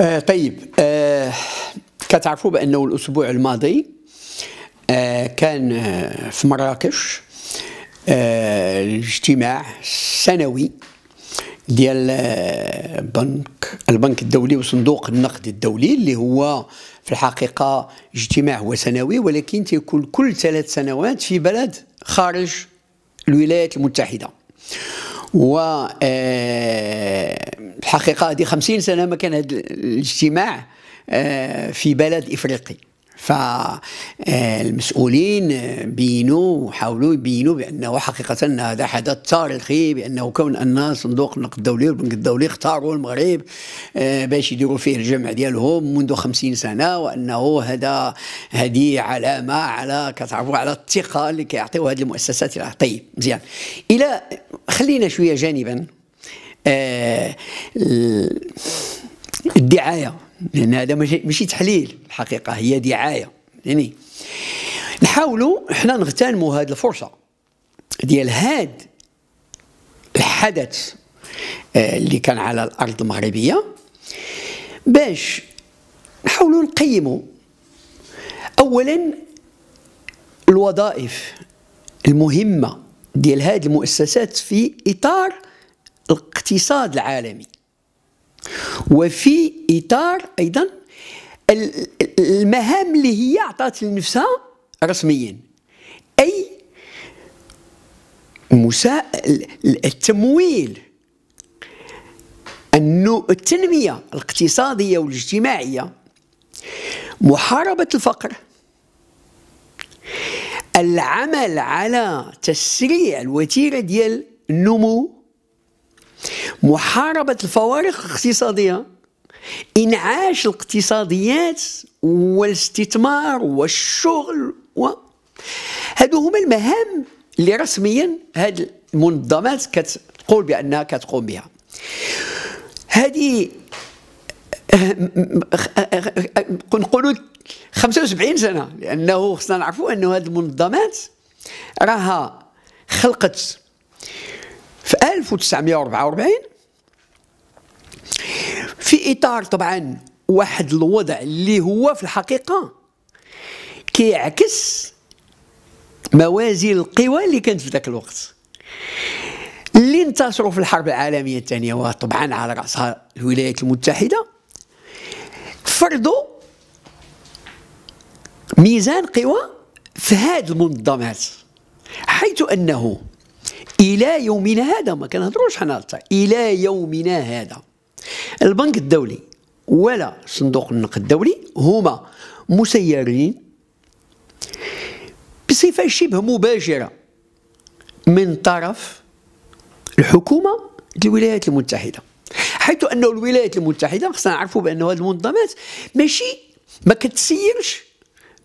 آه طيب آه كتعرفوا بانه الاسبوع الماضي آه كان آه في مراكش آه الاجتماع السنوي ديال البنك آه، البنك الدولي وصندوق النقد الدولي اللي هو في الحقيقه اجتماع هو سنوي ولكن تيكون كل ثلاث سنوات في بلد خارج الولايات المتحده و آه، الحقيقه هذه 50 سنه ما كان هذا الاجتماع آه، في بلد افريقي فالمسؤولين بينوا وحاولوا يبينوا بانه حقيقه هذا حدث تاريخي بانه كون ان صندوق النقد الدولي والبنك الدولي اختاروا المغرب آه، باش يديروا فيه الجمع ديالهم منذ خمسين سنه وانه هذا هذه علامه على كتعرفوا على الثقه اللي كيعطيو هذه المؤسسات طيب مزيان الى خلينا شويه جانبا آه، الدعايه لان هذا ماشي تحليل الحقيقه هي دعايه يعني نحاولوا حنا نغتنموا هذه الفرصه ديال هذا الحدث آه، اللي كان على الارض المغربيه باش نحاولوا نقيموا اولا الوظائف المهمه ديال هذه المؤسسات في اطار الاقتصاد العالمي وفي اطار ايضا المهام اللي هي اعطات لنفسها رسميا اي مسا... التمويل انه التنميه الاقتصاديه والاجتماعيه محاربه الفقر العمل على تسريع الوتيره ديال النمو محاربة الفوارق الاقتصادية إنعاش الاقتصاديات والاستثمار والشغل و هادو هما المهام اللي رسميا هاد المنظمات كتقول بأنها كتقوم بها هذه كنقولوا 75 سنه لانه خصنا نعرفوا انه هاد المنظمات راها خلقت في 1944 في اطار طبعا واحد الوضع اللي هو في الحقيقه كيعكس موازين القوى اللي كانت في ذاك الوقت اللي انتصروا في الحرب العالميه الثانيه وطبعا على راسها الولايات المتحده فرضوا ميزان قوى في هذه المنظمات حيث انه الى يومنا هذا ما كنهضروش حنا الى يومنا هذا البنك الدولي ولا صندوق النقد الدولي هما مسيرين بصفه شبه مباشره من طرف الحكومه الولايات المتحده حيث انه الولايات المتحده خصنا نعرفوا بان هذه المنظمات ماشي ما كتسيرش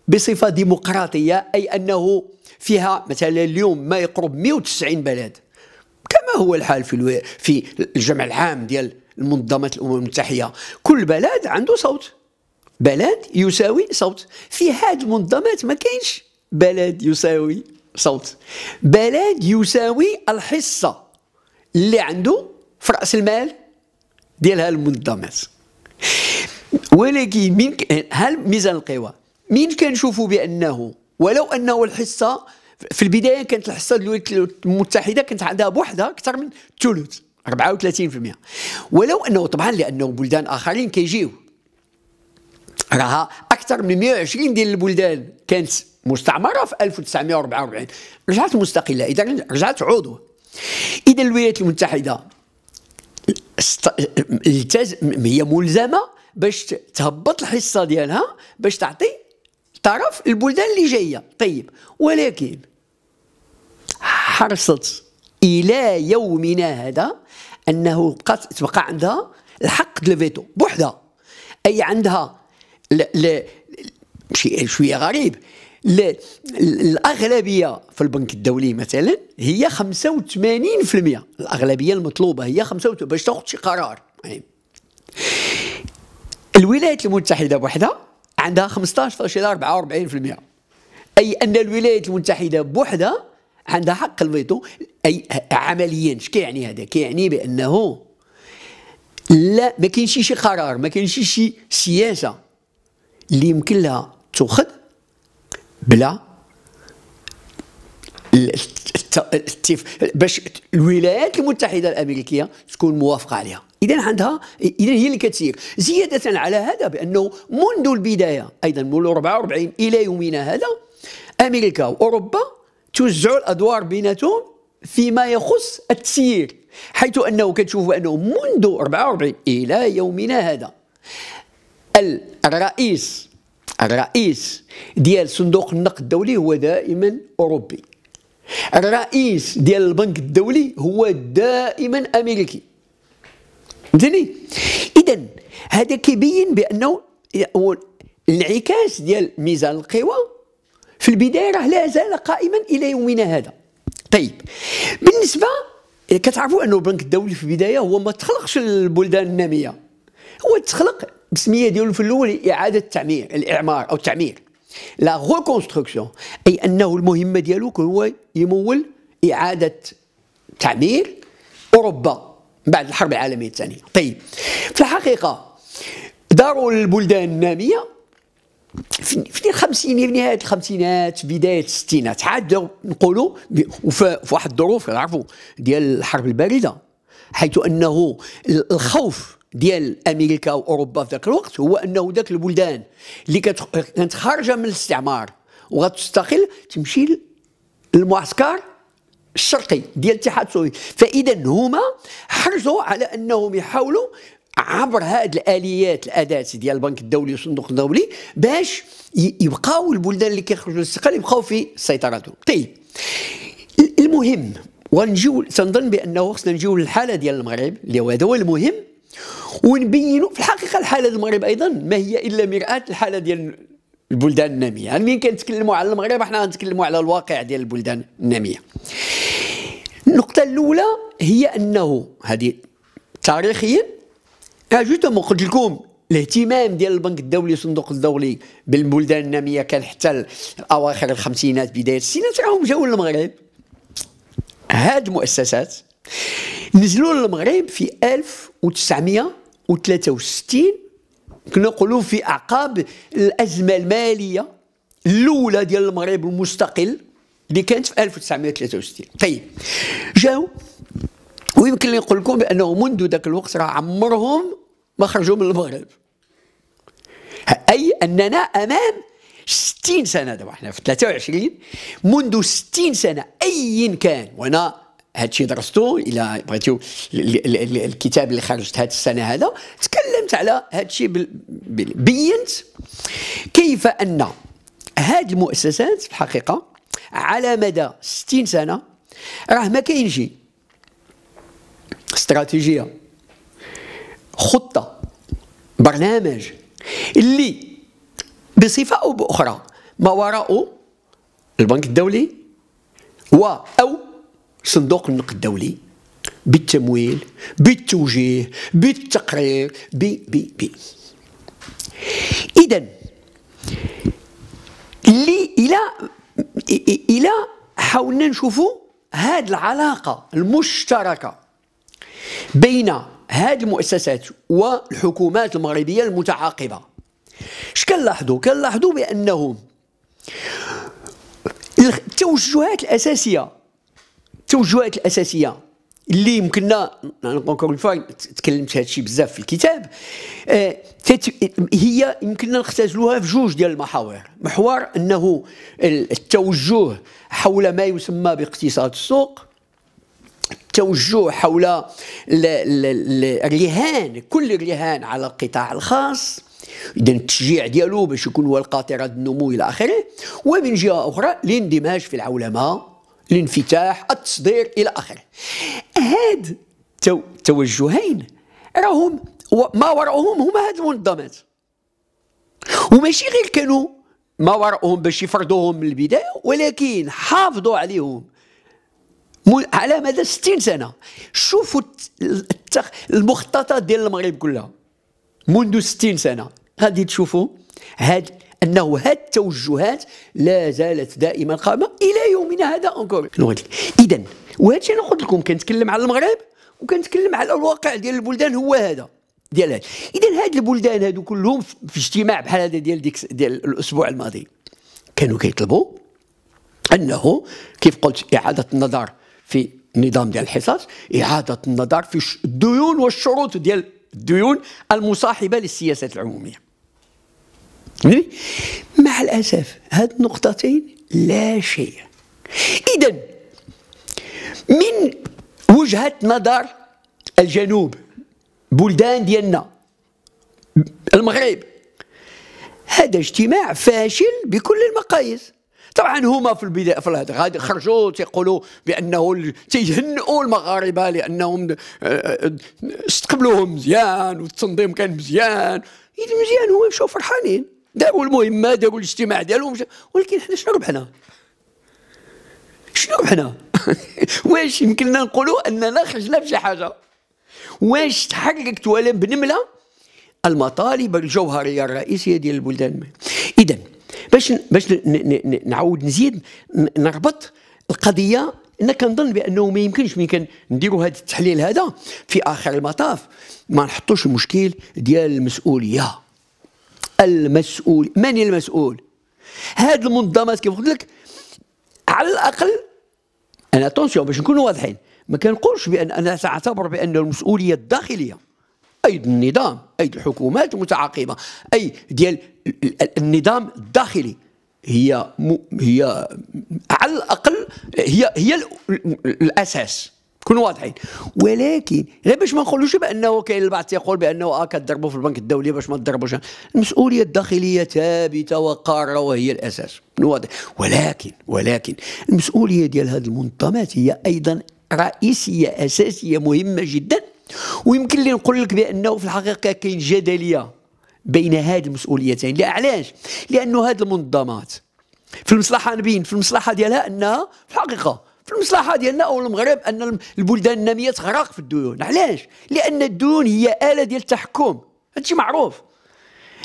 بصفه ديمقراطيه اي انه فيها مثلا اليوم ما يقرب 190 بلد كما هو الحال في الو... في الجمع العام ديال المنظمات الامم المتحده كل بلد عنده صوت بلد يساوي صوت في هذه المنظمات ما كاينش بلد يساوي صوت بلد يساوي الحصه اللي عنده في راس المال ديال هذه المنظمات ولكن من هل ميزان القوى من كنشوفوا بانه ولو انه الحصه في البدايه كانت الحصه الولايات المتحده كانت عندها بوحدها اكثر من ثلث 34% ولو انه طبعا لانه بلدان اخرين كيجيو راها اكثر من 120 ديال البلدان كانت مستعمره في 1944 رجعت مستقله اذا رجعت عضو اذا الولايات المتحده هي ملزمه باش تهبط الحصه ديالها باش تعطي تعرف البلدان اللي جايه طيب ولكن حرصت الى يومنا هذا انه بقات تبقى عندها الحق الفيتو بوحدها اي عندها ل... ل... شيء شويه غريب ل... الاغلبيه في البنك الدولي مثلا هي 85% الاغلبيه المطلوبه هي 85 باش تاخذ شي قرار يعني الولايات المتحده بوحدها عندها 15 44% اي ان الولايات المتحده بوحدها عندها حق الفيتو اي عمليا اش كيعني هذا كيعني بانه لا ما كاينش شي قرار ما كاينش شي سياسه اللي يمكن لها تاخذ بلا باش الولايات المتحده الامريكيه تكون موافقه عليها اذا عندها اذا هي اللي كتسير زياده على هذا بانه منذ البدايه ايضا منذ 44 الى يومنا هذا امريكا واوروبا توزعوا الادوار بيناتهم فيما يخص التسيير حيث انه كتشوف انه منذ 44 الى يومنا هذا الرئيس الرئيس ديال صندوق النقد الدولي هو دائما اوروبي الرئيس ديال البنك الدولي هو دائما امريكي فهمتني اذا هذا كيبين بانه الانعكاس ديال ميزان القوى في البدايه راه لا زال قائما الى يومنا هذا طيب بالنسبه كتعرفوا انه البنك الدولي في البدايه هو ما تخلقش البلدان الناميه هو تخلق بسميه ديالو في الاول اعاده التعمير الاعمار او التعمير لا ريكونستركسيون اي انه المهمه ديالو هو يمول اعاده تعمير اوروبا بعد الحرب العالميه الثانيه طيب في الحقيقه داروا البلدان الناميه في الخمسينات في نهايه الخمسينات بدايه الستينات عاد نقولوا وفي واحد الظروف كنعرفوا ديال الحرب البارده حيث انه الخوف ديال امريكا واوروبا في ذاك الوقت هو انه ذاك البلدان اللي كانت خارجه من الاستعمار وغتستقل تمشي للمعسكر الشرقي ديال الاتحاد السوفيتي فاذا هما حرصوا على انهم يحاولوا عبر هذه الاليات الاداه ديال البنك الدولي والصندوق الدولي باش يبقاو البلدان اللي كيخرجوا للاستقلال يبقاو في سيطرتهم طيب المهم ونجيو تنظن بانه خصنا نجيو للحاله ديال المغرب اللي هو هذا هو المهم ونبينوا في الحقيقه الحاله المغرب ايضا ما هي الا مراه الحاله ديال البلدان الناميه يعني مين كنتكلموا على المغرب احنا غنتكلموا على الواقع ديال البلدان الناميه النقطه الاولى هي انه هذه تاريخيا جوتومون قلت لكم الاهتمام ديال البنك الدولي والصندوق الدولي بالبلدان الناميه كان حتى اواخر الخمسينات بدايه الستينات راهم جاوا للمغرب هاد المؤسسات نزلوا للمغرب في 1963 كنا نقولوا في اعقاب الازمه الماليه الاولى ديال المغرب المستقل اللي كانت في 1963 طيب جاو ويمكن لي نقول لكم بانه منذ ذاك الوقت راه عمرهم ما خرجوا من المغرب اي اننا امام 60 سنه دابا حنا في 23 منذ 60 سنه ايا كان وانا هادشي درستو الى بغيتو الكتاب اللي خرجت هاد السنه هذا تكلمت على هادشي بينت كيف ان هاد المؤسسات في الحقيقه على مدى 60 سنه راه ما كاينش استراتيجيه خطه برنامج اللي بصفه او باخرى ما وراءه البنك الدولي و او صندوق النقد الدولي بالتمويل بالتوجيه بالتقرير ب ب ب اذا اللي الى الى حاولنا نشوفوا هذه العلاقه المشتركه بين هذه المؤسسات والحكومات المغربيه المتعاقبه اش كنلاحظوا كنلاحظوا بانهم التوجهات الاساسيه التوجهات الاساسيه اللي يمكننا اونكور اون فاين تكلمت هذا الشيء بزاف في الكتاب آه، هي يمكننا نختزلوها في جوج ديال المحاور محور انه التوجه حول ما يسمى باقتصاد السوق التوجه حول الرهان كل الرهان على القطاع الخاص اذا التشجيع ديالو باش يكون هو القاطره النمو الى اخره ومن جهه اخرى الاندماج في العولمه الانفتاح التصدير الى اخره هاد التوجهين راهم ما وراءهم هما هاد المنظمات وماشي غير كانوا ما وراءهم باش يفرضوهم من البدايه ولكن حافظوا عليهم على مدى 60 سنه شوفوا المخططات ديال المغرب كلها منذ 60 سنه غادي تشوفوا هاد انه هاد التوجهات لا زالت دائما قائمه الى يومنا هذا انكور اذا وهذا الشيء انا قلت لكم كنتكلم على المغرب وكنتكلم على الواقع ديال البلدان هو هذا ديال هذا اذا هاد البلدان هادو كلهم في اجتماع بحال هذا ديال ديك ديال الاسبوع الماضي كانوا كيطلبوا انه كيف قلت اعاده النظر في النظام ديال الحصص اعاده النظر في الديون والشروط ديال الديون المصاحبه للسياسات العموميه مع الأسف هذه النقطتين لا شيء إذا من وجهة نظر الجنوب بلدان ديالنا المغرب هذا اجتماع فاشل بكل المقاييس طبعا هما في البدايه في الهدف غادي خرجوا تيقولوا بانه تيهنئوا المغاربه لانهم آه، آه، استقبلوهم مزيان والتنظيم كان مزيان مزيان هو مشاو فرحانين داروا المهمه داروا الاجتماع ديالهم ولكن حنا شنو ربحنا؟ شنو ربحنا؟ واش يمكننا نقولوا اننا خرجنا بشي حاجه؟ واش تحركت ولا بنمله المطالب الجوهريه الرئيسيه ديال البلدان اذا باش باش نعاود نزيد نربط القضيه انا كنظن بانه ما يمكنش ملي كنديروا هذا التحليل هذا في اخر المطاف ما نحطوش المشكل ديال المسؤوليه المسؤول من المسؤول هاد المنظمات كيف قلت لك على الاقل انا اتونسيون باش نكونوا واضحين ما كنقولش بان انا ساعتبر بان المسؤوليه الداخليه اي النظام اي الحكومات المتعاقبه اي ديال النظام الداخلي هي هي على الاقل هي هي الاساس كونوا واضحين ولكن غير باش ما نقولوش بانه كاين البعض تيقول بانه اه كتضربوا في البنك الدولي باش ما تضربوش المسؤوليه الداخليه ثابته وقاره وهي الاساس واضح ولكن ولكن المسؤوليه ديال هذه المنظمات هي ايضا رئيسيه اساسيه مهمه جدا ويمكن لي نقول لك بانه في الحقيقه كاين جدليه بين هذه المسؤوليتين لا علاش لانه هذه المنظمات في المصلحه نبين في المصلحه ديالها انها في الحقيقه في المصلحه ديالنا او المغرب ان البلدان الناميه تغرق في الديون علاش لان الديون هي اله ديال التحكم هادشي معروف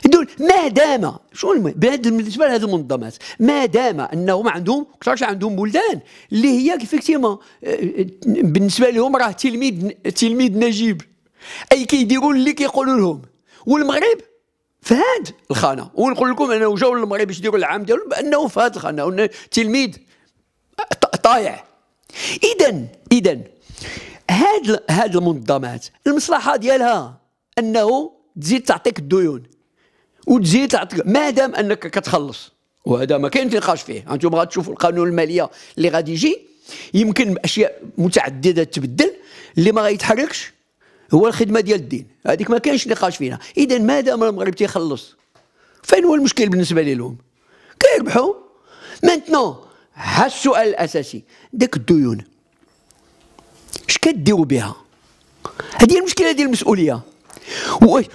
الديون ما دام شو بالنسبه لهذه المنظمات ما دام انهم عندهم كثرش عندهم بلدان اللي هي كيفيكتيمون آه، بالنسبه لهم راه تلميذ تلميذ نجيب اي كيديروا اللي كيقولوا لهم والمغرب في هاد الخانه ونقول لكم انه جاوا للمغرب باش يديروا العام ديالهم بانه في هاد الخانه تلميذ طايع اذا اذا هاد هاد المنظمات المصلحه ديالها انه تزيد تعطيك الديون وتزيد تعطيك ما دام انك كتخلص وهذا ما كاين نقاش فيه انتم غتشوفوا القانون الماليه اللي غادي يجي يمكن اشياء متعدده تبدل اللي ما غيتحركش هو الخدمه ديال الدين هذيك ما كاينش نقاش فيها اذا ما دام المغرب تيخلص فين هو المشكل بالنسبه لهم كيربحوا مانتنون ها السؤال الاساسي داك الديون اش كديروا بها هذه المشكله ديال المسؤوليه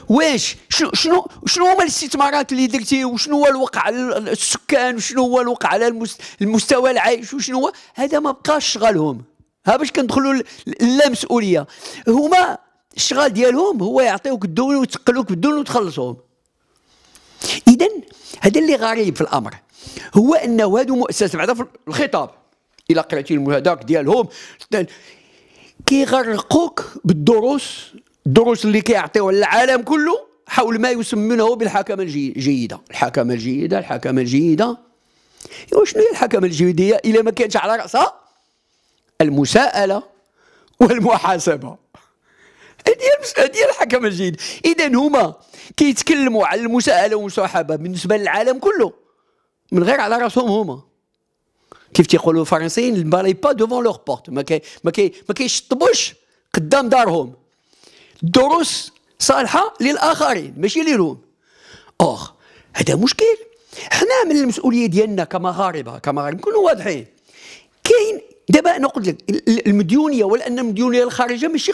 واش شنو شنو شنو هما الاستثمارات اللي درتي وشنو هو الوقع على السكان وشنو هو الوقع على المستوى العايش وشنو هو هذا ما بقاش شغالهم ها باش كندخلوا لا مسؤوليه هما الشغال ديالهم هو يعطيوك الدول وتقلوك بالدول وتخلصهم اذا هذا اللي غريب في الامر هو انه هادو مؤسسه بعدا في الخطاب الى قريتي هذاك ديالهم كيغرقوك بالدروس الدروس اللي كيعطيوها للعالم كله حول ما يسمونه بالحكمه الجيده الحكمه الجيده الحكمه الجيده وشنو هي الحكمه الجيده الا ما كانش على راسها المساءله والمحاسبه هذه هي الحكمه الجيده اذا هما كيتكلموا على المساءله والمصاحبه بالنسبه للعالم كله من غير على راسهم هما كيف تيقولوا الفرنسيين البالاي با دوفون لور بورت ما كي ما كي ما كيشطبوش قدام دارهم دروس صالحه للاخرين ماشي ليهم اوغ هذا مشكل حنا من المسؤوليه ديالنا كمغاربه كمغاربه نكونوا واضحين كاين دابا انا قلت لك المديونيه ولان المديونيه الخارجيه ماشي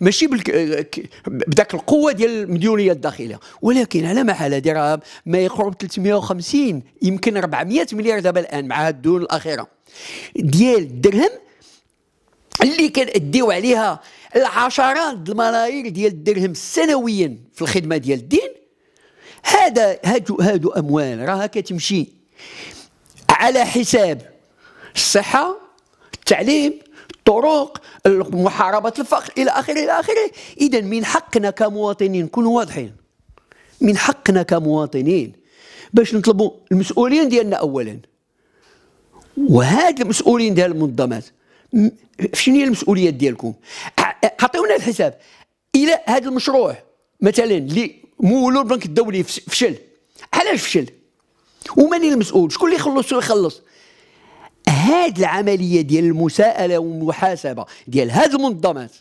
ماشي بداك آه، القوه ديال المديونيه الداخليه ولكن على حال هذه ما يقرب 350 يمكن 400 مليار دابا الان مع الدول الاخيره ديال الدرهم اللي كنديو عليها العشرات الملايير ديال الدرهم سنويا في الخدمه ديال الدين هذا هادو هادو اموال راها كتمشي على حساب الصحه التعليم الطرق محاربه الفقر الى اخره الى اخره اذا من حقنا كمواطنين كونوا واضحين من حقنا كمواطنين باش نطلبوا المسؤولين ديالنا اولا وهاد المسؤولين ديال المنظمات شنو هي المسؤوليات ديالكم عطيونا الحساب الى هذا المشروع مثلا اللي مولو البنك الدولي فشل علاش فشل ومن المسؤول شكون اللي يخلص يخلص؟ هاد العمليه ديال المساءله والمحاسبه ديال هاد المنظمات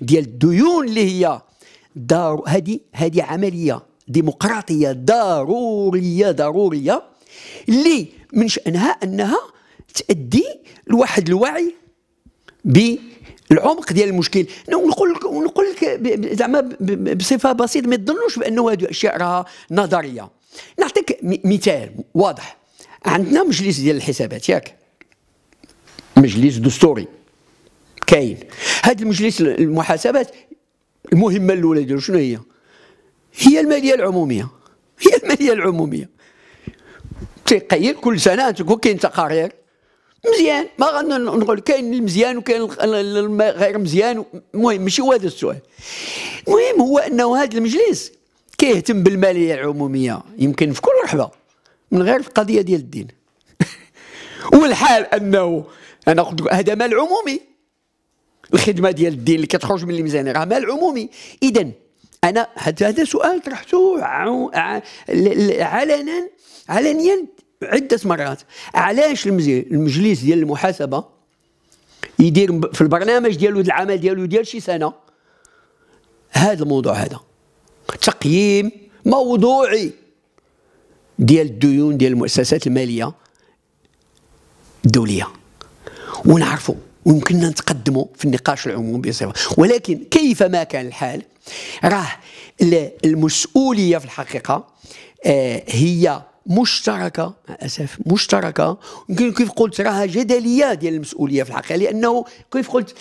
ديال الديون اللي هي دار هذه هذه عمليه ديمقراطيه ضروريه ضروريه اللي من شانها انها تؤدي لواحد الوعي بالعمق ديال المشكل نقول لك نقول لك زعما بصفه بسيطه ما تظنوش بانه هذه الاشياء راها نظريه نعطيك مثال واضح عندنا مجلس ديال الحسابات ياك مجلس دستوري كاين هذا المجلس المحاسبات المهمه الاولى ديالو شنو هي هي الماليه العموميه هي الماليه العموميه تيقيل كل سنه تكون كاين تقارير مزيان ما غنقول كاين المزيان وكاين غير مزيان المهم ماشي هو هذا السؤال المهم هو انه هذا المجلس كيهتم بالماليه العموميه يمكن في كل رحبه من غير القضيه ديال الدين والحال انه انا قلت هذا مال عمومي الخدمه ديال الدين اللي كتخرج من الميزانيه راه مال عمومي اذا انا هذا سؤال طرحته علنا علنيا عده مرات علاش المجلس ديال المحاسبه يدير في البرنامج ديالو العمل ديالو ديال شي سنه هذا الموضوع هذا تقييم موضوعي ديال الديون ديال المؤسسات الماليه الدوليه ونعرفوا ويمكننا نتقدموا في النقاش العمومي بصفه ولكن كيفما كان الحال راه المسؤوليه في الحقيقه آه، هي مشتركه مع الاسف مشتركه يمكن كيف قلت راها جدليه ديال المسؤوليه في الحقيقه لانه كيف قلت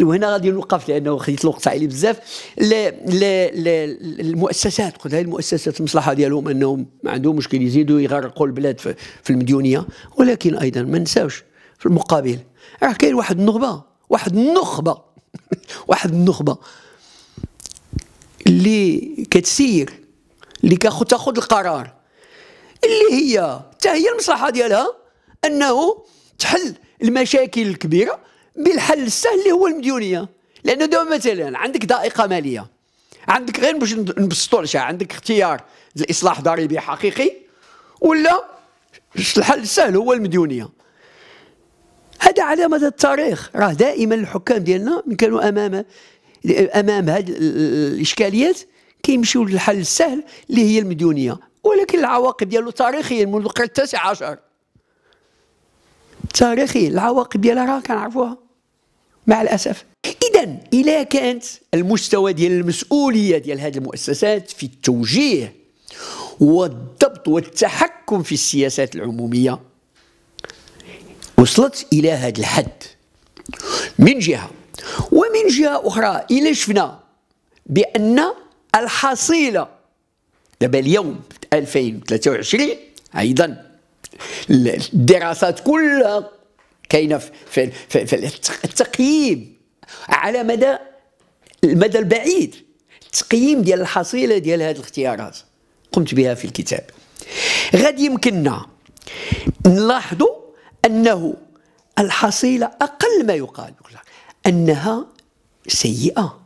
وهنا غادي نوقف لانه خديت الوقت عليه بزاف المؤسسات قلت هذه المؤسسات المصلحه ديالهم انهم ما عندهم مشكل يزيدوا يغرقوا البلاد في المديونيه ولكن ايضا ما نساوش في المقابل راه كاين واحد النخبه واحد النخبه واحد النخبه اللي كتسير اللي كتاخذ القرار اللي هي حتى هي المصلحه ديالها انه تحل المشاكل الكبيره بالحل السهل اللي هو المديونيه لانه دابا مثلا عندك ضائقه ماليه عندك غير باش نبسطوا الشيء عندك اختيار الاصلاح ضريبي حقيقي ولا الحل السهل هو المديونيه هذا على مدى التاريخ راه دائما الحكام ديالنا من كانوا امام امام هذه الاشكاليات كيمشيو للحل السهل اللي هي المديونيه ولكن العواقب ديالو تاريخيا منذ القرن التاسع عشر تاريخي العواقب ديالها راه كنعرفوها مع الاسف اذا الا كانت المستوى ديال المسؤوليه ديال هذه المؤسسات في التوجيه والضبط والتحكم في السياسات العموميه وصلت الى هذا الحد من جهه ومن جهه اخرى الى شفنا بان الحصيله دابا اليوم 2023 ايضا الدراسات كلها كاينه في, في, في التقييم على مدى المدى البعيد التقييم ديال الحصيله ديال هذه الاختيارات قمت بها في الكتاب غادي يمكننا نلاحظوا انه الحصيله اقل ما يقال انها سيئه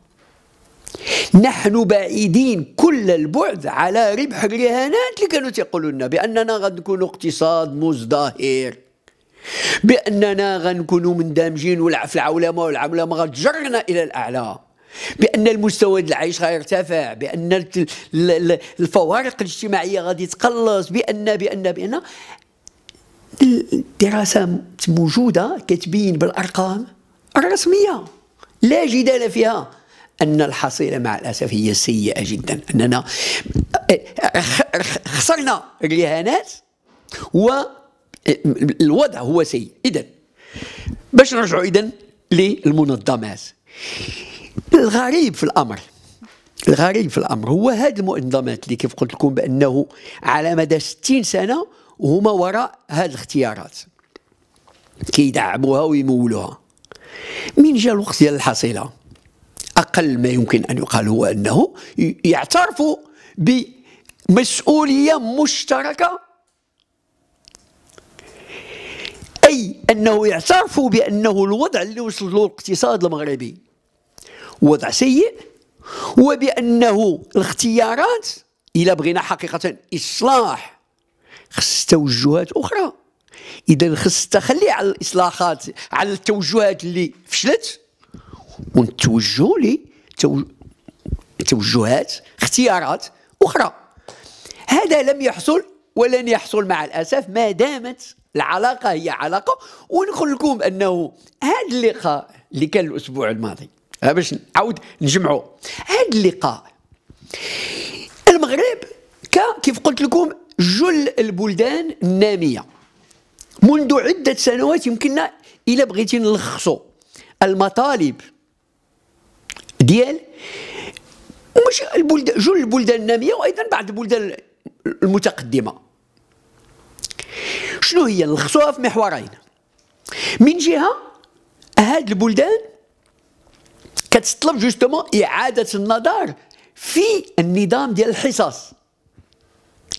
نحن بعيدين كل البعد على ربح الرهانات اللي كانوا تيقولوا لنا باننا غنكونوا اقتصاد مزدهر باننا غنكونوا مندمجين في العولمه والعولمه غتجرنا الى الاعلى بان المستوى ديال العيش غيرتفع بان الفوارق الاجتماعيه غادي تقلص بان بان بان الدراسه موجوده كتبين بالارقام الرسميه لا جدال فيها أن الحصيلة مع الأسف هي سيئة جدا أننا خسرنا الرهانات والوضع هو سيء إذا باش نرجعوا إذا للمنظمات الغريب في الأمر الغريب في الأمر هو هذه المنظمات اللي كيف قلت لكم بأنه على مدى 60 سنة هما وراء هذه الاختيارات كيدعموها ويمولوها من جاء الوقت ديال الحصيله أقل ما يمكن أن يقال هو أنه يعترف بمسؤولية مشتركة أي أنه يعترف بأنه الوضع اللي وصل له الاقتصاد المغربي وضع سيء وبأنه الاختيارات الى بغينا حقيقة إصلاح خص توجهات أخرى إذا خص تخلي على الإصلاحات على التوجهات اللي فشلت ونتوجهوا لي توجهات اختيارات اخرى هذا لم يحصل ولن يحصل مع الاسف ما دامت العلاقه هي علاقه ونقول لكم انه هذا اللقاء اللي كان الاسبوع الماضي باش نعاود نجمعوا هذا اللقاء المغرب كيف قلت لكم جل البلدان الناميه منذ عده سنوات يمكننا الى بغيتي نلخصوا المطالب ديال مش البلدان جل البلدان الناميه وايضا بعض البلدان المتقدمه شنو هي نلخصوها في محورين من جهه هاد البلدان كتطلب جوستومون اعاده النظر في النظام ديال الحصص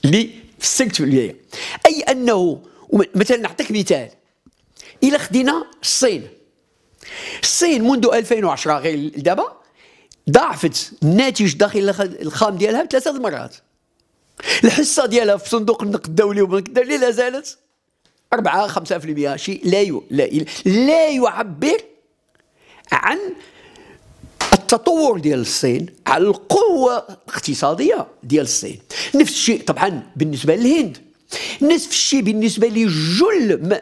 اللي في السكت في اي انه مثلا نعطيك مثال الا خدينا الصين الصين منذ 2010 غير دابا ضاعفت الناتج الداخلي الخام ديالها ثلاثه المرات الحصه ديالها في صندوق النقد الدولي والبنك الدولي لا زالت 4 5% شيء لا يو لا, لا يعبر عن التطور ديال الصين على القوه الاقتصاديه ديال الصين نفس الشيء طبعا بالنسبه للهند نصف الشيء بالنسبة لجل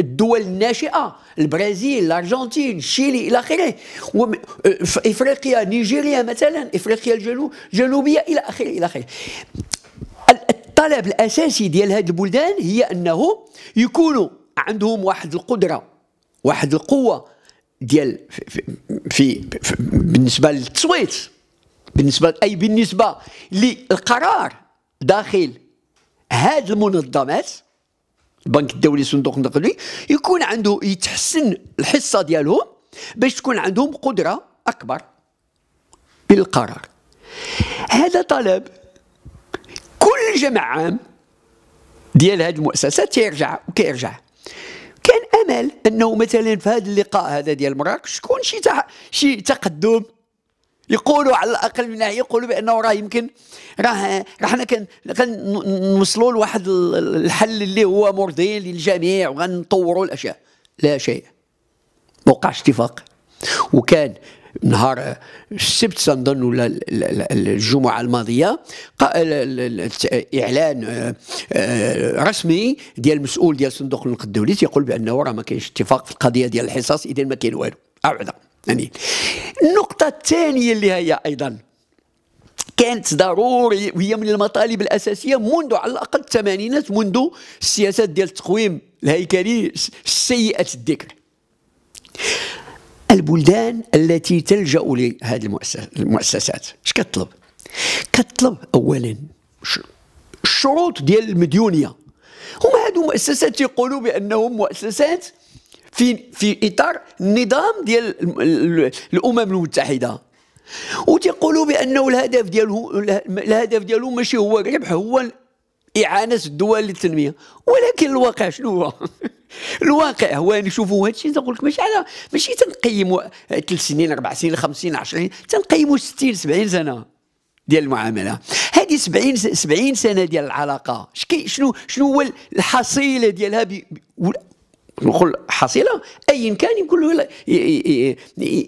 الدول الناشئة البرازيل الأرجنتين الشيلي إلى آخره إفريقيا نيجيريا مثلا إفريقيا الجنوبية إلى آخره إلى آخره الطلب الأساسي ديال هذه البلدان هي أنه يكونوا عندهم واحد القدرة واحد القوة ديال في, في, في بالنسبة للتصويت بالنسبة أي بالنسبة للقرار داخل هاد المنظمات البنك الدولي صندوق النقدي يكون عنده يتحسن الحصه ديالهم باش تكون عندهم قدره اكبر بالقرار هذا طلب كل جمع عام ديال هذه المؤسسات تيرجع وكيرجع كان امل انه مثلا في هذا اللقاء هذا ديال مراكش يكون شي شي تقدم يقولوا على الاقل من يقولوا بانه راه يمكن راه راه حنا كنوصلوا لواحد الحل اللي هو مرضي للجميع وغنطوروا الاشياء لا شيء ما وقعش اتفاق وكان نهار السبت سنظن ولا الجمعه الماضيه اعلان آه، آه، رسمي ديال المسؤول ديال صندوق النقد الدولي يقول بانه راه ما كاينش اتفاق في القضيه ديال الحصص اذا ما كاين والو اوعده يعني النقطة الثانية اللي هي أيضا كانت ضروري وهي من المطالب الأساسية منذ على الأقل الثمانينات منذ السياسات ديال التقويم الهيكلي سيئة الذكر البلدان التي تلجأ لهذه المؤسسات اش كتطلب كتطلب أولا الشروط ديال المديونية هما هادو مؤسسات يقولوا بأنهم مؤسسات في في اطار النظام ديال الامم المتحده وتيقولوا بانه الهدف ديالو الهدف ديالو ماشي هو الربح هو إعانة الدول للتنمية ولكن الواقع شنو هو؟ الواقع هو نشوفوا هذا الشيء تنقول لك ماشي على ماشي تنقيموا ثلاث سنين اربع سنين خمس سنين 10 تنقيموا 60 70 سنة ديال المعاملة هذه 70 70 سنة ديال العلاقة شنو شنو هو الحصيلة ديالها نقول حصيله ايا كان يمكن له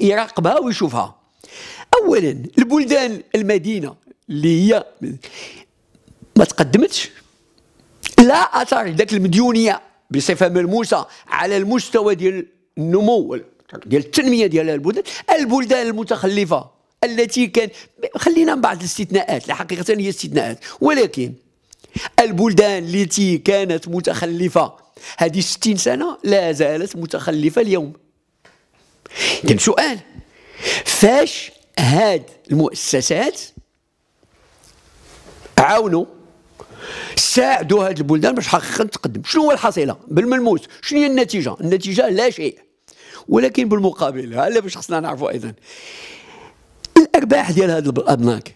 يراقبها ويشوفها اولا البلدان المدينه اللي هي ما تقدمتش لا اثر ذاك المديونيه بصفه ملموسه على المستوى ديال النمو ديال التنميه ديال البلدان البلدان المتخلفه التي كان خلينا بعض الاستثناءات حقيقه هي استثناءات ولكن البلدان التي كانت متخلفه هذه 60 سنة لا زالت متخلفة اليوم كان سؤال فاش هاد المؤسسات عاونوا ساعدوا هاد البلدان باش حقا تقدم شنو هو الحصيله بالملموس شنو هي النتيجه النتيجه لا شيء ولكن بالمقابل هلا باش خصنا نعرفوا ايضا الارباح ديال هاد الابناك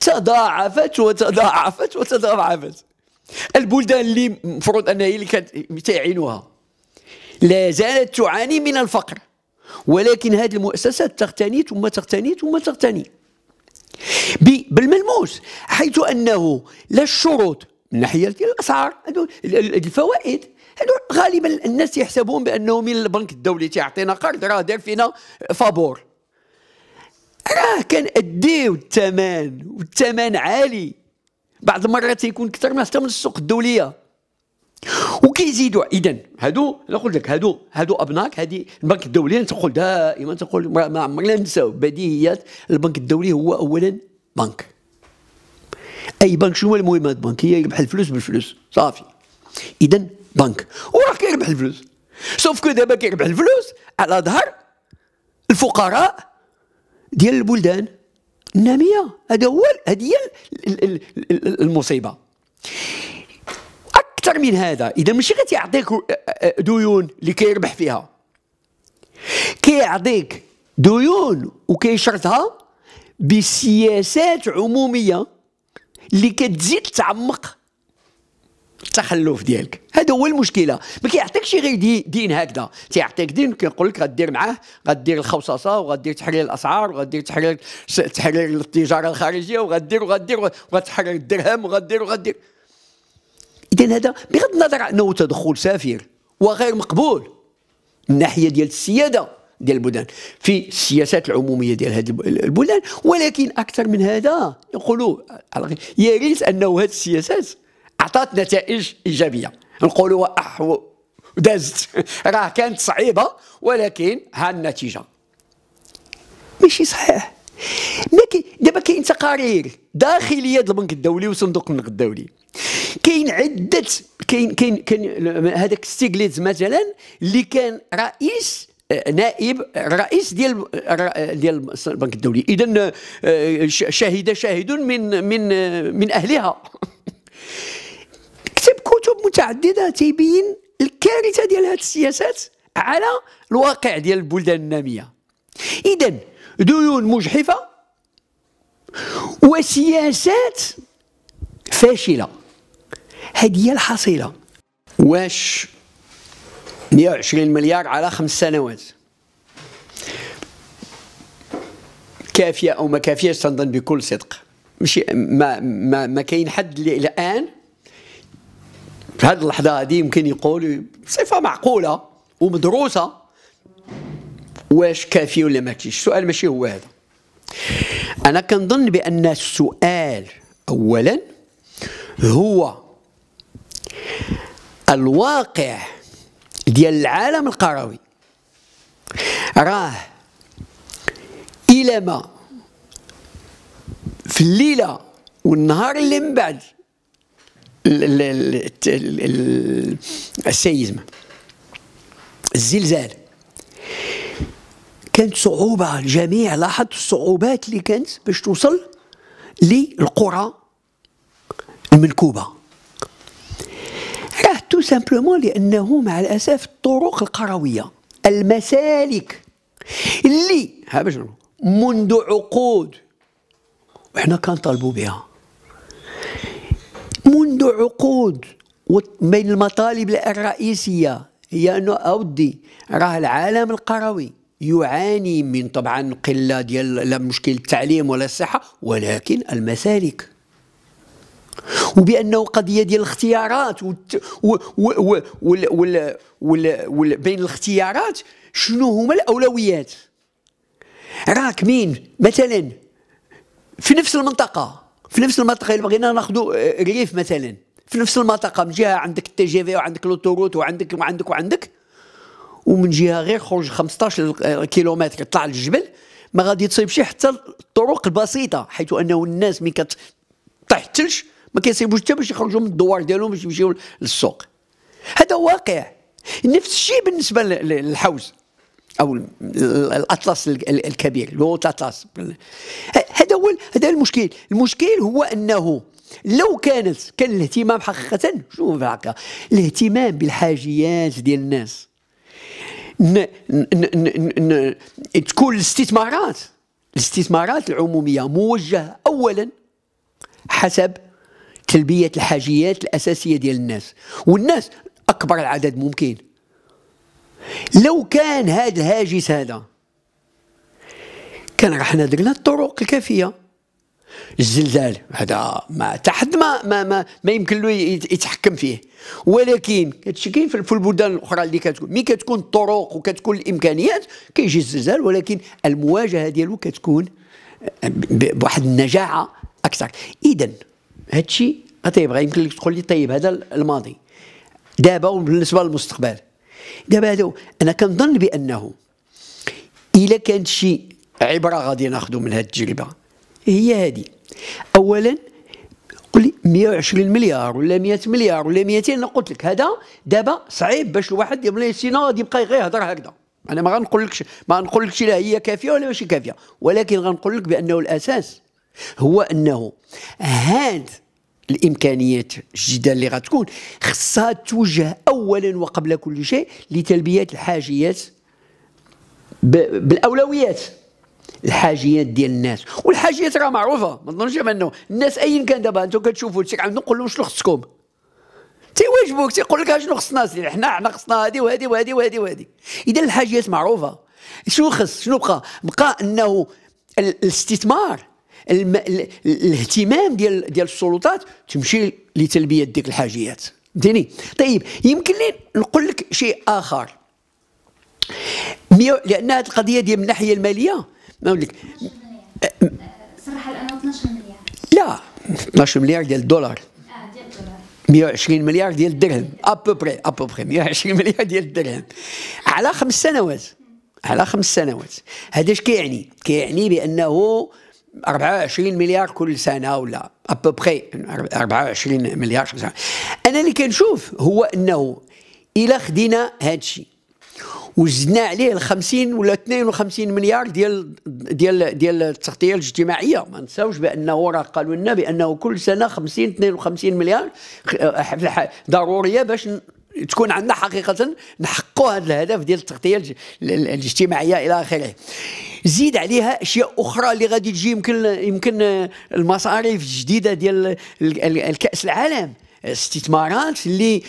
تضاعفت وتضاعفت وتضاعفت البلدان اللي المفروض انها هي اللي كانت تعينها لا زالت تعاني من الفقر ولكن هذه المؤسسات تغتني ثم تغتني ثم تغتني بالملموس حيث انه لا الشروط من ناحيه الاسعار الفوائد هذو غالبا الناس يحسبون بانه من البنك الدولي تيعطينا قرض راه دار فينا فابور راه كان اديو الثمن والثمن عالي بعض المرات تيكون اكثر من حتى من السوق الدوليه وكيزيدوا اذا هادو لا قلت لك هادو هادو ابناك هذه البنك الدولي تقول دائما تقول ما عمرنا ننساو بديهيات البنك الدولي هو اولا بنك اي بنك شنو المهمات بنك هي يربح الفلوس بالفلوس صافي اذا بنك وراه كيربح الفلوس سوف كو دابا كيربح الفلوس على ظهر الفقراء ديال البلدان الناميه هذا هو هذه هي المصيبه اكثر من هذا اذا ماشي غتعطيك آه، آه، آه، ديون اللي كيربح فيها كيعطيك ديون وكيشرطها بسياسات عموميه اللي كتزيد تعمق التخلف ديالك هذا هو المشكله ما كيعطيكش غير دي دين هكذا تيعطيك دين كيقول لك غدير معاه غدير الخوصصه وغدير تحرير الاسعار وغدير تحرير تحرير التجاره الخارجيه وغدير وغدير وغتحرر الدرهم وغدير وغدير اذا هذا بغض النظر انه تدخل سافر وغير مقبول من الناحيه ديال السياده ديال البلدان في السياسات العموميه ديال هذه البلدان ولكن اكثر من هذا يقولوا يا ريت انه هذه السياسات اعطات نتائج ايجابيه نقولوا احو دازت راه كانت صعيبه ولكن ها النتيجه ماشي صحيح ما دابا كاين تقارير داخليه ديال البنك الدولي وصندوق النقد الدولي كاين عده كاين كاين كاين هذاك ستيغليتز مثلا اللي كان رئيس نائب الرئيس ديال ديال البنك الدولي اذا آه، شهد شاهد من من من اهلها كتب كتب متعدده تيبين الكارثه ديال هذه السياسات على الواقع ديال البلدان الناميه اذا ديون مجحفه وسياسات فاشله هذه هي الحصيله واش 120 مليار على خمس سنوات كافيه او ما كافياش تنظن بكل صدق ماشي ما ما, ما كاين حد الان في هذه اللحظه هذه يمكن يقول بصفه معقوله ومدروسه واش كافي ولا ما كاينش السؤال ماشي هو هذا انا كنظن بان السؤال اولا هو الواقع ديال العالم القروي راه الى ما في الليله والنهار اللي من بعد السيزم الزلزال كانت صعوبة الجميع لاحظ الصعوبات اللي كانت باش توصل للقرى المنكوبة راه تو سامبلومون لأنه مع الأسف الطرق القروية المسالك اللي ها منذ عقود وحنا كنطالبوا بها منذ عقود ومن المطالب الرئيسية هي أنه أودي راه العالم القروي يعاني من طبعا قلة ديال لا مشكل التعليم ولا الصحة ولكن المسالك وبانه قضيه ديال الاختيارات وبين بين الاختيارات شنو هما الاولويات راك مين مثلا في نفس المنطقه في نفس المنطقه اللي بغينا ناخذوا آه، ريف مثلا في نفس المنطقه من جهه عندك التي جي في وعندك لوتوروت وعندك وعندك وعندك ومن جهه غير خرج 15 آه، كيلومتر طلع للجبل ما غادي تصيبش حتى الطرق البسيطه حيث انه الناس من كتطيح الثلج ما كيصيبوش حتى باش يخرجوا من الدوار ديالهم باش يمشيو للسوق هذا واقع نفس الشيء بالنسبه للحوز او الاطلس الكبير لوت اطلس هذا هو هذا المشكل المشكل هو انه لو كانت كان الاهتمام حقيقه شوف هكا الاهتمام بالحاجيات ديال الناس ن... ن... ن... ن... تكون الاستثمارات الاستثمارات العموميه موجهه اولا حسب تلبيه الحاجيات الاساسيه ديال الناس والناس اكبر العدد ممكن لو كان هذا الهاجس هذا كان راح درنا الطرق الكافيه الزلزال هذا ما تحد ما ما ما, ما يمكن له يتحكم فيه ولكن هادشي كاين في البلدان الاخرى اللي كتكون مي كتكون الطرق وكتكون الامكانيات كيجي الزلزال ولكن المواجهه ديالو كتكون آه، بواحد النجاعه اكثر اذا هادشي غتيبغى يمكن لك تقول لي طيب هذا الماضي دابا وبالنسبه للمستقبل دابا هذا انا كنظن بانه الا كانت شي عبره غادي ناخذ من هذه التجربه هي هذه اولا قل لي 120 مليار ولا 100 مليار ولا 200 انا قلت لك هذا دابا صعيب باش الواحد يملي سينا غادي يبقى غير يهضر هكذا انا ما غنقولكش ما غنقولكش لا هي كافيه ولا ماشي كافيه ولكن غنقول لك بانه الاساس هو انه هاد الامكانيات الجديده اللي غتكون خصها توجه اولا وقبل كل شيء لتلبيه الحاجيات بالاولويات الحاجيات ديال الناس والحاجيات راه معروفه ما نظنش بانه الناس ايا كان دابا انتم كتشوفوا الشيء عندهم نقول لهم شنو خصكم تيواجبوك تيقول لك شنو خصنا سير حنا حنا خصنا هادي وهادي وهادي وهادي وهادي اذا الحاجيات معروفه شنو خص شنو بقى بقى انه الاستثمار الم... الاهتمام ديال ديال السلطات تمشي لتلبيه ديك الحاجيات فهمتيني طيب يمكن لي نقول لك شيء اخر ميو... لان هذه القضيه ديال من الناحيه الماليه ما نقول لك صراحه الان 12 مليار لا 12 مليار ديال الدولار 120 آه، مليار ديال الدرهم ابوبري ابوبري 120 مليار ديال الدرهم على خمس سنوات على خمس سنوات هذا اش كيعني كيعني بانه 24 مليار كل سنه ولا ابوبخي 24 مليار كل سنه انا اللي كنشوف هو انه الا خدينا هذا الشيء وزدنا عليه ال 50 ولا 52 مليار ديال ديال ديال التغطيه الاجتماعيه ما نساوش بانه راه قالوا لنا بانه كل سنه 50 52 مليار ضروريه باش تكون عندنا حقيقه نحققوا هذا الهدف ديال التغطيه الاجتماعيه الى اخره زيد عليها اشياء اخرى اللي غادي تجي يمكن يمكن المصاريف الجديده ديال الكاس العالم استثمارات اللي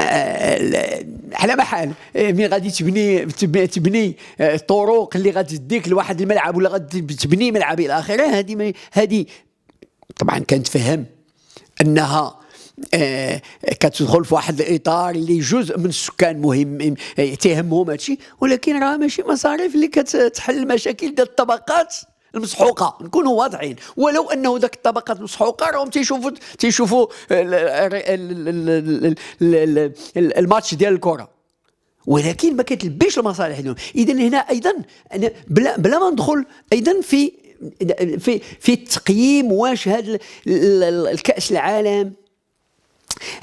آه، على حال آه، مين غادي تبني تبني الطرق آه، اللي غادي تديك لواحد الملعب ولا غادي تبني ملعب الى اخره هذه هذه طبعا كنتفهم انها كتدخل في واحد الاطار اللي جزء من السكان مهم تيهمهم هادشي ولكن راه ماشي مصاريف اللي كتحل المشاكل ديال الطبقات المسحوقه نكونوا واضحين ولو انه ذاك الطبقات المسحوقه راهم تيشوفوا تيشوفوا الماتش ديال الكره ولكن ما كتلبيش المصالح ديالهم اذا هنا ايضا بلا بلا ما ندخل ايضا في في في التقييم واش هذا الكاس العالم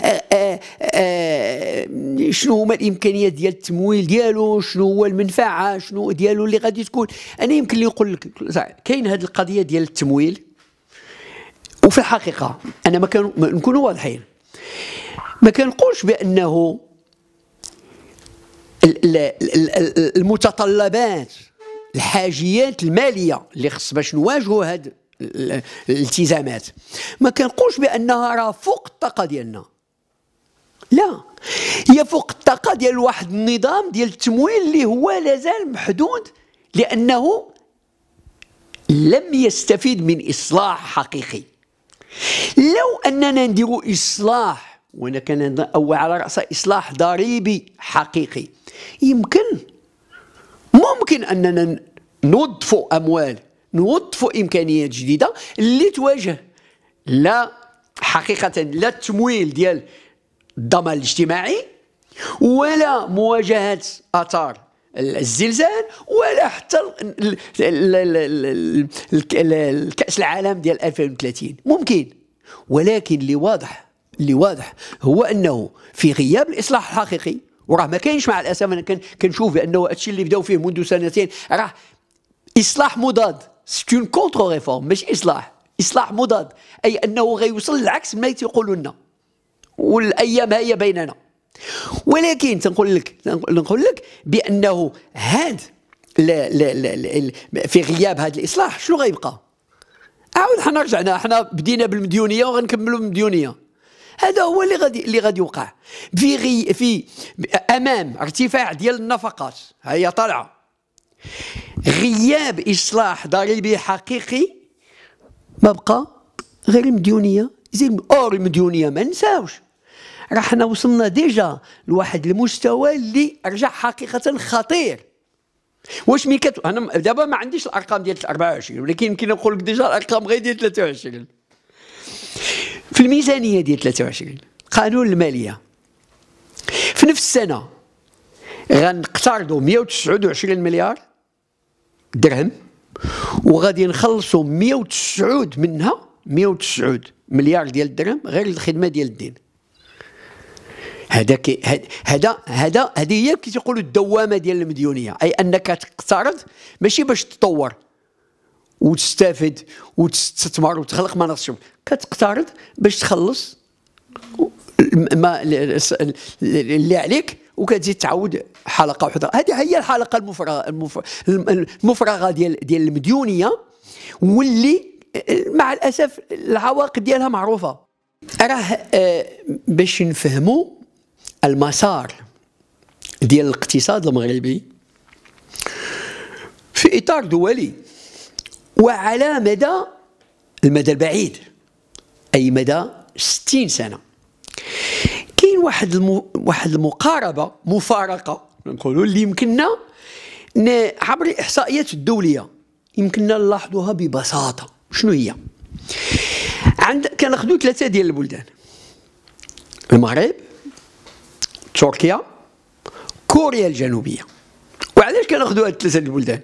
آه، آه، آه، شنو هما الامكانيات ديال التمويل ديالو شنو هو المنفعه شنو ديالو اللي غادي تكون انا يمكن لي نقول لك كاين هذه القضيه ديال التمويل وفي الحقيقه انا ما كان نكونوا واضحين ما كنقولش بانه المتطلبات الحاجيات الماليه اللي خص باش نواجهوا هذا الالتزامات ما كنقولش بانها راه فوق الطاقه ديالنا لا هي فوق الطاقه ديال واحد النظام ديال التمويل اللي هو لازال محدود لانه لم يستفيد من اصلاح حقيقي لو اننا نديروا اصلاح وانا كان او على راس اصلاح ضريبي حقيقي يمكن ممكن اننا نوظفوا اموال نوظفوا امكانيات جديده اللي تواجه لا حقيقه لا التمويل ديال الضمان الاجتماعي ولا مواجهه اثار الزلزال ولا حتى الكاس العالم ديال 2030 ممكن ولكن اللي واضح اللي واضح هو انه في غياب الاصلاح الحقيقي وراه ما كاينش مع الاسف انا كنشوف بانه هادشي اللي بداو فيه منذ سنتين راه اصلاح مضاد اون كونتر ريفورم ماشي اصلاح اصلاح مضاد اي انه غيوصل العكس ما تيقولوا لنا والايام هي بيننا ولكن تنقول لك تنقول لك بانه هاد لا لا لا في غياب هذا الاصلاح شنو غيبقى عاود حنا رجعنا حنا بدينا بالمديونيه وغنكملوا بالمديونيه هذا هو اللي غادي اللي غادي يوقع في غي في امام ارتفاع ديال النفقات هي طالعه غياب إصلاح ضريبي حقيقي ما بقى غير المديونية زي أور المديونية ما نساوش راه حنا وصلنا ديجا لواحد المستوى اللي رجع حقيقة خطير واش مي كت... انا دابا ما عنديش الارقام ديال 24 ولكن يمكن نقول لك ديجا الارقام غير ديال 23 في الميزانيه ديال 23 قانون الماليه في نفس السنه غنقترضوا 129 مليار درهم وغادي نخلصوا 190 منها 190 مليار ديال الدرهم غير الخدمه ديال الدين هذا كي هذا هذا هذه هي كي تيقولوا الدوامه ديال المديونيه اي انك تقترض ماشي باش تطور وتستافد وتستثمر وتخلق مناصب كتقترض باش تخلص ما اللي عليك وكتزيد تعاود حلقه وحده هذه هي الحلقه المفرغه المفرغه ديال ديال المديونيه واللي مع الاسف العواقب ديالها معروفه راه آه، باش نفهموا المسار ديال الاقتصاد المغربي في اطار دولي وعلى مدى المدى البعيد اي مدى 60 سنه واحد المو... واحد المقاربه مفارقه نقولوا اللي يمكننا عبر الاحصائيات الدوليه يمكننا نلاحظوها ببساطه شنو هي عند كناخذوا ثلاثه ديال البلدان المغرب تركيا كوريا الجنوبيه وعلاش كناخذوا هاد ثلاثه البلدان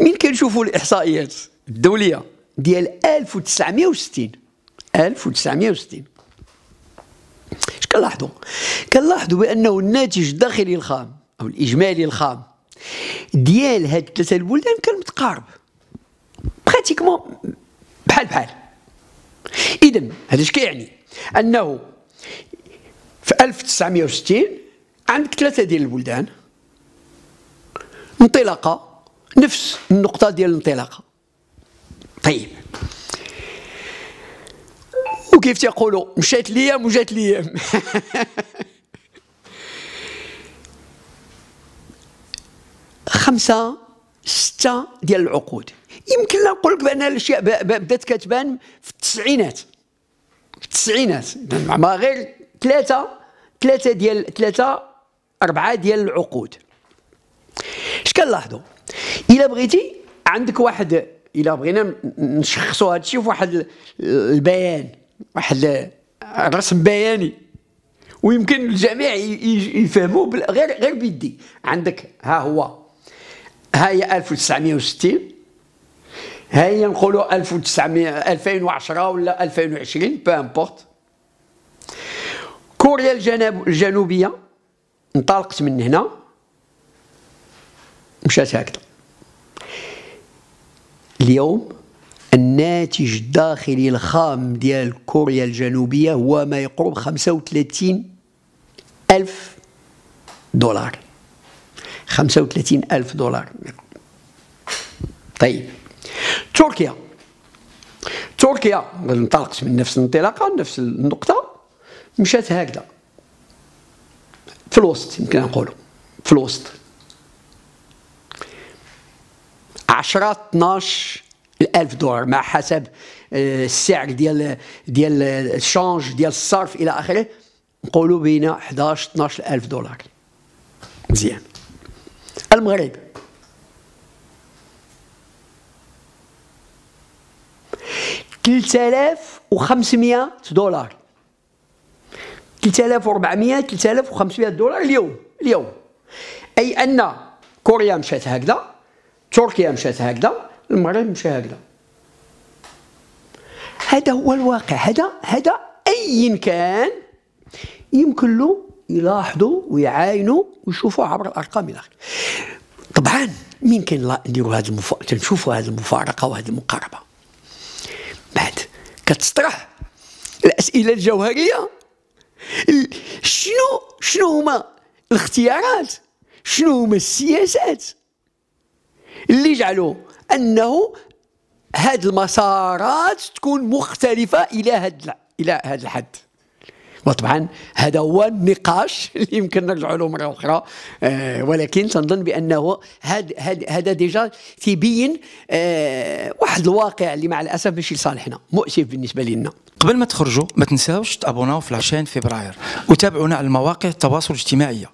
من كنشوفوا الاحصائيات الدوليه ديال 1960 1960 كنلاحظوا كنلاحظوا بانه الناتج الداخلي الخام او الاجمالي الخام ديال هاد ثلاثه البلدان كان متقارب براتيكمون بحال بحال اذا هذا اش كيعني انه في 1960 عندك ثلاثه ديال البلدان انطلاقه نفس النقطه ديال الانطلاقه طيب وكيف تيقولوا مشات ليام وجات ليام خمسة ستة ديال العقود يمكن لا نقول لك بان الاشياء بدات كتبان في التسعينات في التسعينات ما غير ثلاثة ثلاثة ديال ثلاثة أربعة ديال العقود اش كنلاحظوا الا بغيتي عندك واحد الا بغينا نشخصوا هذا الشيء في واحد البيان واحد الرسم بياني ويمكن الجميع يفهموا غير غير بيدي عندك ها هو ها هي 1960 ها هي نقولوا 1900 2010 ولا 2020 بو امبورت كوريا الجنوبيه انطلقت من هنا مشات هكذا اليوم الناتج الداخلي الخام ديال كوريا الجنوبية هو ما يقرب 35 ألف دولار 35 ألف دولار طيب تركيا تركيا انطلقت من نفس الانطلاقة نفس النقطة مشات هكذا في الوسط يمكن نقولوا في الوسط 10 12 1000 دولار مع حسب آه، السعر ديال ديال الشانج ديال الصرف الى اخره نقولوا بين 11 12 ألف دولار مزيان المغرب آلاف وخمسمائة دولار تلتالاف ثلاثة آلاف وخمسمائة دولار اليوم اليوم أي أن كوريا مشات هكذا تركيا مشات هكذا المغرب مشى هكذا هذا هو الواقع هذا هذا ايا كان يمكن له يلاحظوا ويعاينوا ويشوفوا عبر الارقام الى طبعا مين كاين نديروا هذه المفا... تنشوفوا هذه المفارقه وهذه المقاربه بعد كتطرح الاسئله الجوهريه شنو شنو هما الاختيارات شنو هما السياسات اللي جعلوا انه هاد المسارات تكون مختلفه الى هاد الى هاد الحد وطبعا هذا هو النقاش اللي يمكن نرجعوا له مره اخرى آه ولكن تنظن بانه هذا ديجا تيبين آه واحد الواقع اللي مع الاسف ماشي لصالحنا مؤسف بالنسبه لنا قبل ما تخرجوا ما تنساوش تابوناو في لاشين فبراير وتابعونا على المواقع التواصل الاجتماعي